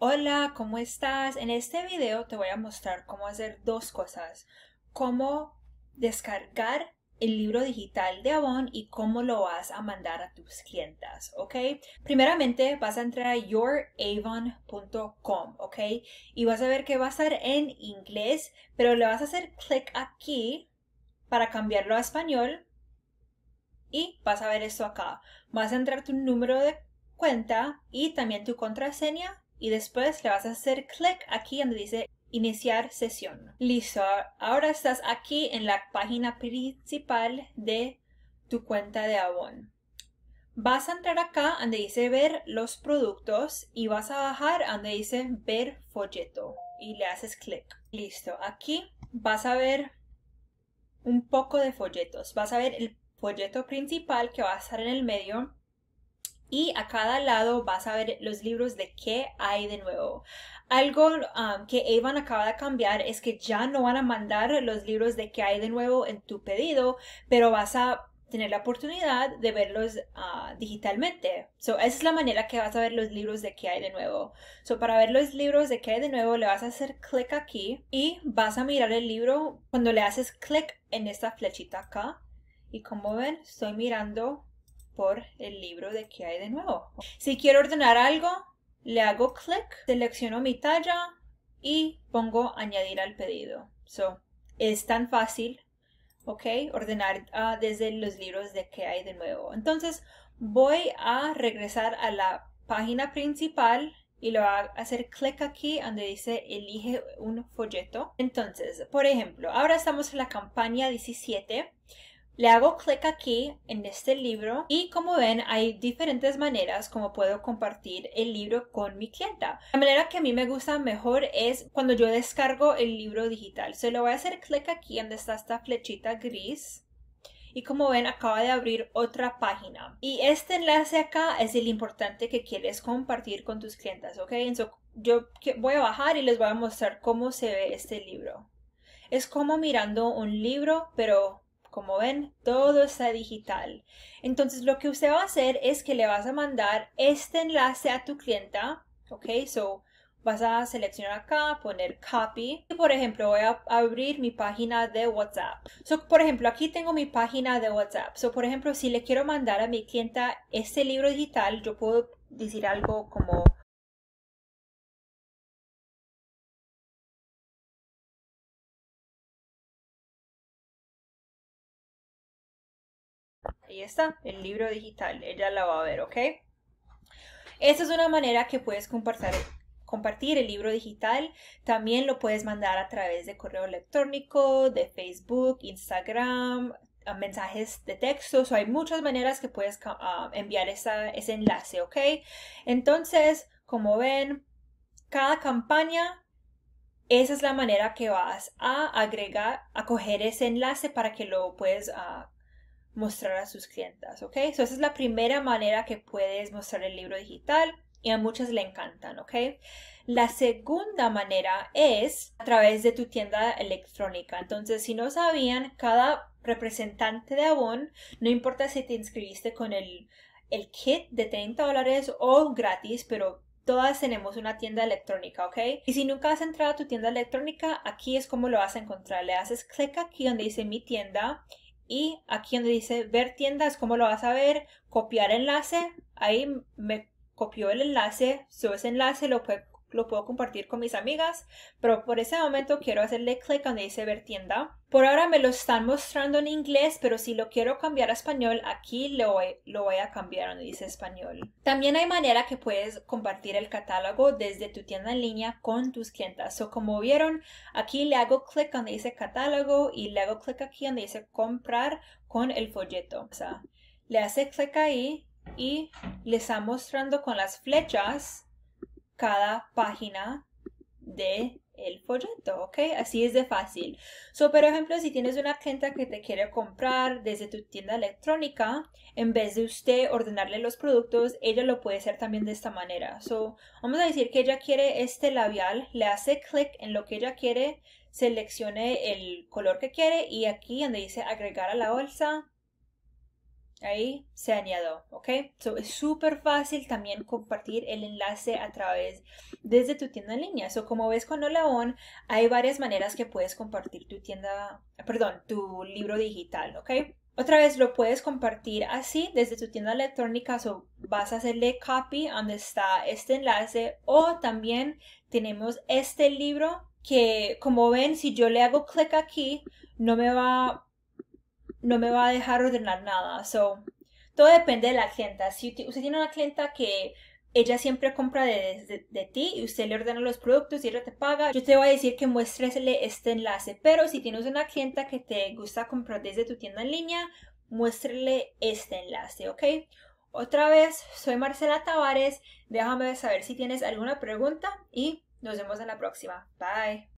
Hola, ¿cómo estás? En este video te voy a mostrar cómo hacer dos cosas. Cómo descargar el libro digital de Avon y cómo lo vas a mandar a tus clientas, ¿ok? Primeramente vas a entrar a youravon.com, ¿ok? Y vas a ver que va a estar en inglés, pero le vas a hacer clic aquí para cambiarlo a español y vas a ver esto acá. Vas a entrar tu número de cuenta y también tu contraseña y después le vas a hacer clic aquí donde dice iniciar sesión. Listo, ahora estás aquí en la página principal de tu cuenta de Avon. Vas a entrar acá donde dice ver los productos y vas a bajar donde dice ver folleto y le haces clic. Listo, aquí vas a ver un poco de folletos. Vas a ver el folleto principal que va a estar en el medio y a cada lado vas a ver los libros de qué hay de nuevo. Algo um, que Evan acaba de cambiar es que ya no van a mandar los libros de qué hay de nuevo en tu pedido, pero vas a tener la oportunidad de verlos ah, digitalmente. So, esa es la manera que vas a ver los libros de ¿Qué hay de nuevo. So, para ver los libros de ¿Qué hay de nuevo, le vas a hacer clic aquí y vas a mirar el libro cuando le haces clic en esta flechita acá. Y como ven, estoy mirando por el libro de que hay de nuevo. Si quiero ordenar algo, le hago clic, selecciono mi talla y pongo añadir al pedido. So, es tan fácil, ¿ok? Ordenar ah, desde los libros de que hay de nuevo. Entonces, voy a regresar a la página principal y lo hago a hacer clic aquí donde dice elige un folleto. Entonces, por ejemplo, ahora estamos en la campaña 17. Le hago clic aquí en este libro y como ven hay diferentes maneras como puedo compartir el libro con mi clienta. La manera que a mí me gusta mejor es cuando yo descargo el libro digital. Se lo voy a hacer clic aquí donde está esta flechita gris y como ven acaba de abrir otra página y este enlace acá es el importante que quieres compartir con tus clientas. ok yo voy a bajar y les voy a mostrar cómo se ve este libro es como mirando un libro pero como ven, todo está digital. Entonces, lo que usted va a hacer es que le vas a mandar este enlace a tu clienta. Ok, so vas a seleccionar acá, poner copy. Y por ejemplo, voy a abrir mi página de WhatsApp. So, por ejemplo, aquí tengo mi página de WhatsApp. So, por ejemplo, si le quiero mandar a mi clienta este libro digital, yo puedo decir algo como ahí está, el libro digital, ella la va a ver, ¿ok? Esta es una manera que puedes compartir, compartir el libro digital. También lo puedes mandar a través de correo electrónico, de Facebook, Instagram, mensajes de texto. hay muchas maneras que puedes ah, enviar ese enlace, ¿ok? Entonces, como ven, cada campaña esa es la manera que vas a agregar, a coger ese enlace para que lo puedas ah, mostrar a sus clientas, ¿ok? So, esa es la primera manera que puedes mostrar el libro digital y a muchas le encantan, ¿ok? La segunda manera es a través de tu tienda electrónica. Entonces, si no sabían, cada representante de Avon, no importa si te inscribiste con el, el kit de 30 dólares o gratis, pero todas tenemos una tienda electrónica, ¿ok? Y si nunca has entrado a tu tienda electrónica, aquí es como lo vas a encontrar. Le haces clic aquí donde dice mi tienda y aquí donde dice ver tiendas, ¿cómo lo vas a ver? Copiar enlace. Ahí me copió el enlace, sube ese enlace, lo, lo puedo compartir con mis amigas, pero por ese momento quiero hacerle clic donde dice ver tienda. Por ahora me lo están mostrando en inglés, pero si lo quiero cambiar a español, aquí lo voy, a cambiar donde dice español. También hay manera que puedes compartir el catálogo desde tu tienda en línea con tus clientes. O como vieron, aquí le hago clic donde dice catálogo y le hago clic aquí donde dice comprar con el folleto. O le hace clic ahí y le está mostrando con las flechas cada página de el folleto, ¿ok? Así es de fácil. So, por ejemplo, si tienes una clienta que te quiere comprar desde tu tienda electrónica, en vez de usted ordenarle los productos, ella lo puede hacer también de esta manera. So, vamos a decir que ella quiere este labial, le hace clic en lo que ella quiere, seleccione el color que quiere y aquí donde dice agregar a la bolsa, Ahí se añadió, ¿ok? So, es súper fácil también compartir el enlace a través desde tu tienda en línea. So, como ves con OlaOn, hay varias maneras que puedes compartir tu tienda, perdón, tu libro digital, ¿ok? Otra vez lo puedes compartir así desde tu tienda electrónica, o vas a hacerle copy donde está este enlace o también tenemos este libro que como ven si yo le hago clic aquí no me va no me va a dejar ordenar nada. So, todo depende de la clienta. Si usted tiene una clienta que ella siempre compra de, ti y usted le ordena los productos y ella te paga, yo te voy a decir que muéstresle este enlace. Pero si tienes una clienta que te gusta comprar desde tu tienda en línea, muéstrele este enlace, ¿ok? Otra vez, soy Marcela Tavares. Déjame saber si tienes alguna pregunta y nos vemos en la próxima. Bye.